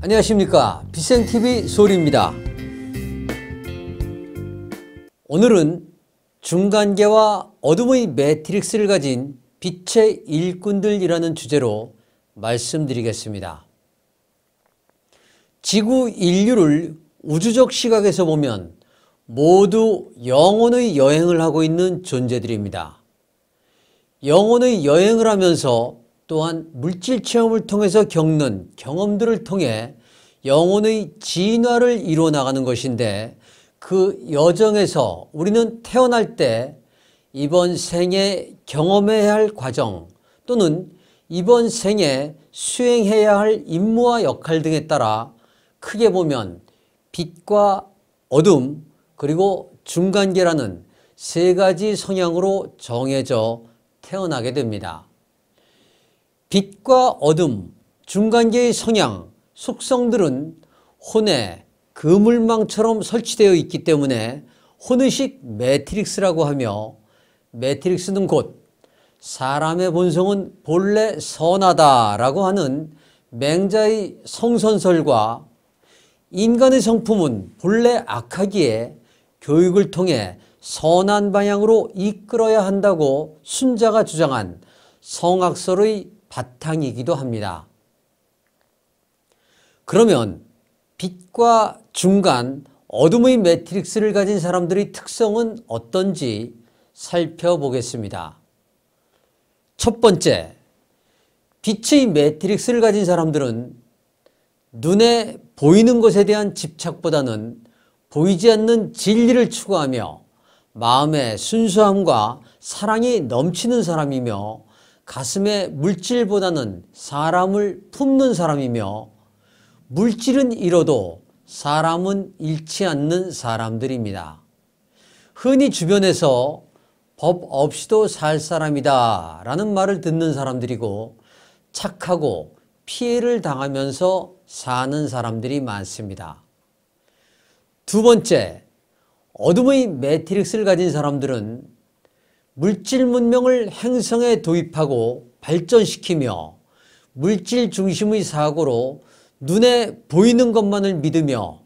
안녕하십니까 비센TV 소리입니다 오늘은 중간계와 어둠의 매트릭스를 가진 빛의 일꾼들이라는 주제로 말씀드리겠습니다 지구 인류를 우주적 시각에서 보면 모두 영혼의 여행을 하고 있는 존재들입니다 영혼의 여행을 하면서 또한 물질 체험을 통해서 겪는 경험들을 통해 영혼의 진화를 이루어 나가는 것인데 그 여정에서 우리는 태어날 때 이번 생에 경험해야 할 과정 또는 이번 생에 수행해야 할 임무와 역할 등에 따라 크게 보면 빛과 어둠 그리고 중간계라는 세 가지 성향으로 정해져 태어나게 됩니다. 빛과 어둠, 중간계의 성향, 속성들은 혼의 그물망처럼 설치되어 있기 때문에 혼의식 매트릭스라고 하며 매트릭스는 곧 사람의 본성은 본래 선하다라고 하는 맹자의 성선설과 인간의 성품은 본래 악하기에 교육을 통해 선한 방향으로 이끌어야 한다고 순자가 주장한 성악설의 바탕이기도 합니다. 그러면 빛과 중간 어둠의 매트릭스를 가진 사람들의 특성은 어떤지 살펴보겠습니다. 첫 번째, 빛의 매트릭스를 가진 사람들은 눈에 보이는 것에 대한 집착보다는 보이지 않는 진리를 추구하며 마음의 순수함과 사랑이 넘치는 사람이며 가슴에 물질보다는 사람을 품는 사람이며 물질은 잃어도 사람은 잃지 않는 사람들입니다. 흔히 주변에서 법 없이도 살 사람이다 라는 말을 듣는 사람들이고 착하고 피해를 당하면서 사는 사람들이 많습니다. 두 번째, 어둠의 매트릭스를 가진 사람들은 물질 문명을 행성에 도입하고 발전시키며 물질 중심의 사고로 눈에 보이는 것만을 믿으며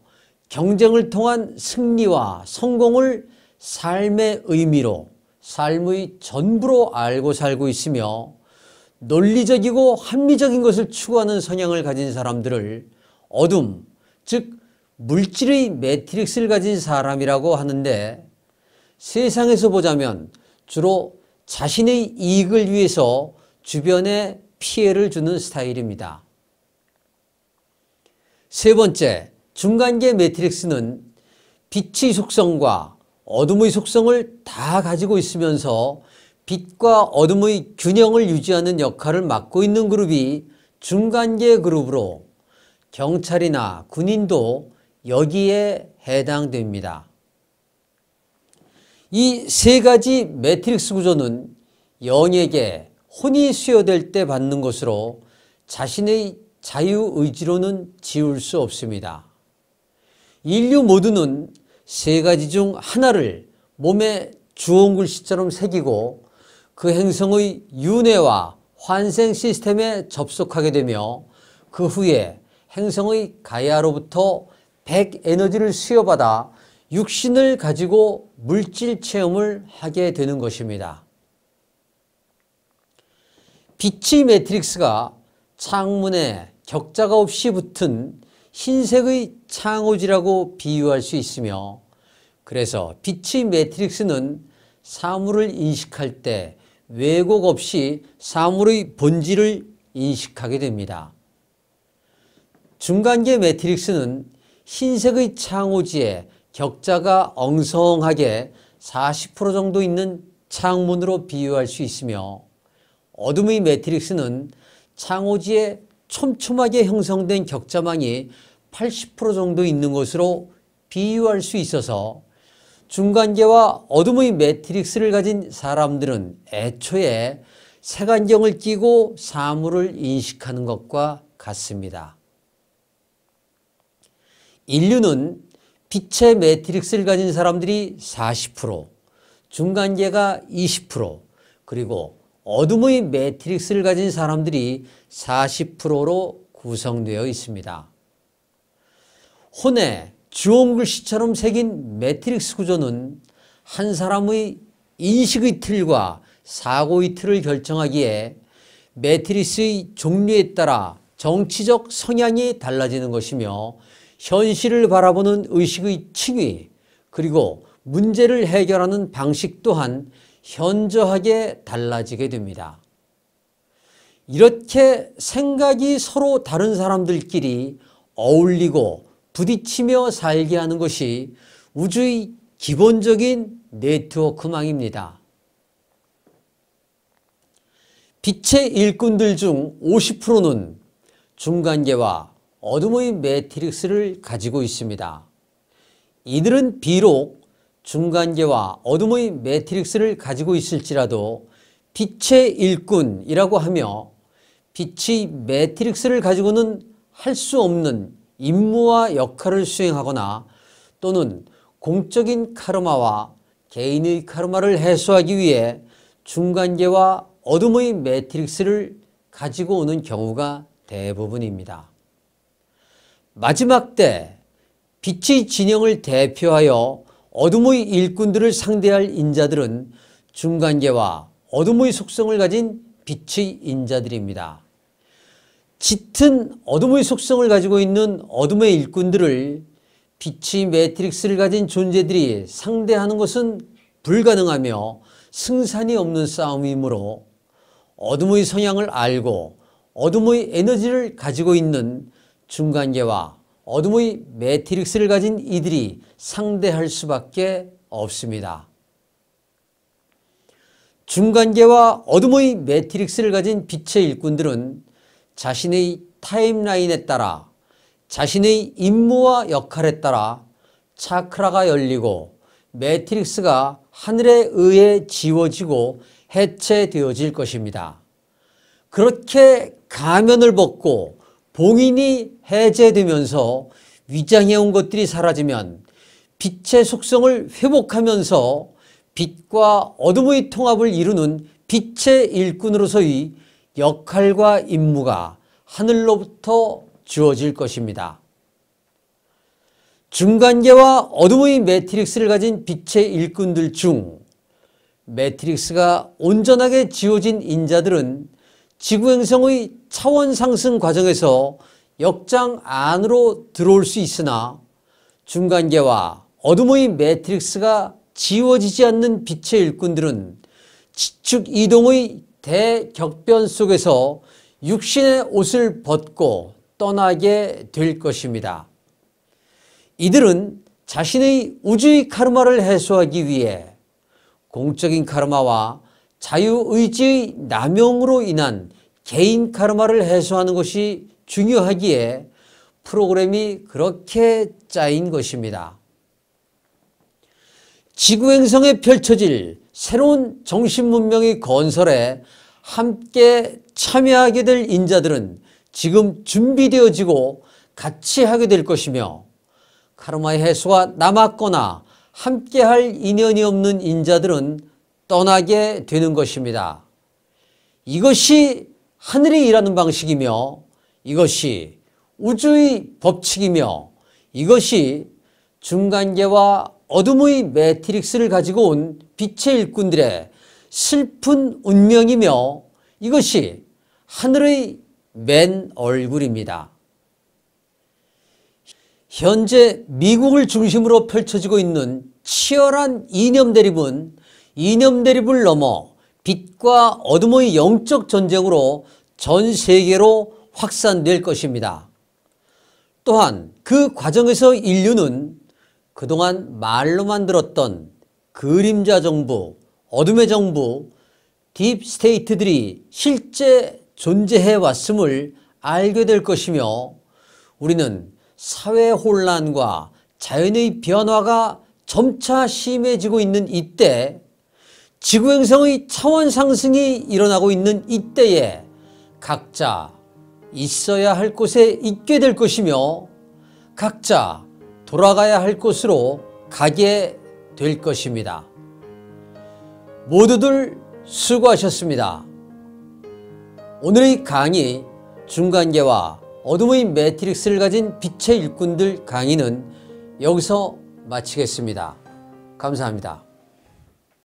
경쟁을 통한 승리와 성공을 삶의 의미로 삶의 전부로 알고 살고 있으며 논리적이고 합리적인 것을 추구하는 성향을 가진 사람들을 어둠, 즉 물질의 매트릭스를 가진 사람이라고 하는데 세상에서 보자면 주로 자신의 이익을 위해서 주변에 피해를 주는 스타일입니다. 세 번째, 중간계 매트릭스는 빛의 속성과 어둠의 속성을 다 가지고 있으면서 빛과 어둠의 균형을 유지하는 역할을 맡고 있는 그룹이 중간계 그룹으로 경찰이나 군인도 여기에 해당됩니다. 이세 가지 매트릭스 구조는 영에게 혼이 수여될 때 받는 것으로 자신의 자유의지로는 지울 수 없습니다. 인류 모두는 세 가지 중 하나를 몸에 주홍 글씨처럼 새기고 그 행성의 윤회와 환생 시스템에 접속하게 되며 그 후에 행성의 가이로부터백 에너지를 수여받아 육신을 가지고 물질 체험을 하게 되는 것입니다. 빛의 매트릭스가 창문에 격자가 없이 붙은 흰색의 창호지라고 비유할 수 있으며 그래서 빛의 매트릭스는 사물을 인식할 때 왜곡 없이 사물의 본질을 인식하게 됩니다. 중간계 매트릭스는 흰색의 창호지에 격자가 엉성하게 40% 정도 있는 창문으로 비유할 수 있으며 어둠의 매트릭스는 창호지에 촘촘하게 형성된 격자망이 80% 정도 있는 것으로 비유할 수 있어서 중간계와 어둠의 매트릭스를 가진 사람들은 애초에 색안경을 끼고 사물을 인식하는 것과 같습니다. 인류는 빛의 매트릭스를 가진 사람들이 40%, 중간계가 20%, 그리고 어둠의 매트릭스를 가진 사람들이 40%로 구성되어 있습니다. 혼에 주홍 글씨처럼 새긴 매트릭스 구조는 한 사람의 인식의 틀과 사고의 틀을 결정하기에 매트릭스의 종류에 따라 정치적 성향이 달라지는 것이며 현실을 바라보는 의식의 층위 그리고 문제를 해결하는 방식 또한 현저하게 달라지게 됩니다. 이렇게 생각이 서로 다른 사람들끼리 어울리고 부딪히며 살게 하는 것이 우주의 기본적인 네트워크망입니다. 빛의 일꾼들 중 50%는 중간계와 어둠의 매트릭스를 가지고 있습니다. 이들은 비록 중간계와 어둠의 매트릭스를 가지고 있을지라도 빛의 일꾼이라고 하며 빛이 매트릭스를 가지고는 할 수 없는 임무와 역할을 수행하거나 또는 공적인 카르마와 개인의 카르마를 해소하기 위해 중간계와 어둠의 매트릭스를 가지고 오는 경우가 대부분입니다. 마지막 때 빛의 진영을 대표하여 어둠의 일꾼들을 상대할 인자들은 중간계와 어둠의 속성을 가진 빛의 인자들입니다. 짙은 어둠의 속성을 가지고 있는 어둠의 일꾼들을 빛의 매트릭스를 가진 존재들이 상대하는 것은 불가능하며 승산이 없는 싸움이므로 어둠의 성향을 알고 어둠의 에너지를 가지고 있는 중간계와 어둠의 매트릭스를 가진 이들이 상대할 수밖에 없습니다. 중간계와 어둠의 매트릭스를 가진 빛의 일꾼들은 자신의 타임라인에 따라 자신의 임무와 역할에 따라 차크라가 열리고 매트릭스가 하늘에 의해 지워지고 해체되어질 것입니다. 그렇게 가면을 벗고 봉인이 해제되면서 위장해온 것들이 사라지면 빛의 속성을 회복하면서 빛과 어둠의 통합을 이루는 빛의 일꾼으로서의 역할과 임무가 하늘로부터 주어질 것입니다. 중간계와 어둠의 매트릭스를 가진 빛의 일꾼들 중 매트릭스가 온전하게 지워진 인자들은 지구행성의 차원 상승 과정에서 역장 안으로 들어올 수 있으나 중간계와 어둠의 매트릭스가 지워지지 않는 빛의 일꾼들은 지축 이동의 대격변 속에서 육신의 옷을 벗고 떠나게 될 것입니다. 이들은 자신의 우주의 카르마를 해소하기 위해 공적인 카르마와 자유의지의 남용으로 인한 개인 카르마를 해소하는 것이 중요하기에 프로그램이 그렇게 짜인 것입니다. 지구행성에 펼쳐질 새로운 정신문명의 건설에 함께 참여하게 될 인자들은 지금 준비되어지고 같이 하게 될 것이며 카르마의 해소가 남았거나 함께할 인연이 없는 인자들은 떠나게 되는 것입니다. 이것이 하늘이 일하는 방식이며 이것이 우주의 법칙이며 이것이 중간계와 어둠의 매트릭스를 가지고 온 빛의 일꾼들의 슬픈 운명이며 이것이 하늘의 맨 얼굴입니다. 현재 미국을 중심으로 펼쳐지고 있는 치열한 이념 대립은 이념 대립을 넘어 빛과 어둠의 영적 전쟁으로 전 세계로 확산될 것입니다. 또한 그 과정에서 인류는 그동안 말로만 들었던 그림자 정부, 어둠의 정부, 딥 스테이트들이 실제 존재해 왔음을 알게 될 것이며 우리는 사회 혼란과 자연의 변화가 점차 심해지고 있는 이때 지구행성의 차원 상승이 일어나고 있는 이때에 각자 있어야 할 곳에 있게 될 것이며 각자 돌아가야 할 곳으로 가게 될 것입니다. 모두들 수고하셨습니다. 오늘의 강의 중간계와 어둠의 매트릭스를 가진 빛의 일꾼들 강의는 여기서 마치겠습니다. 감사합니다.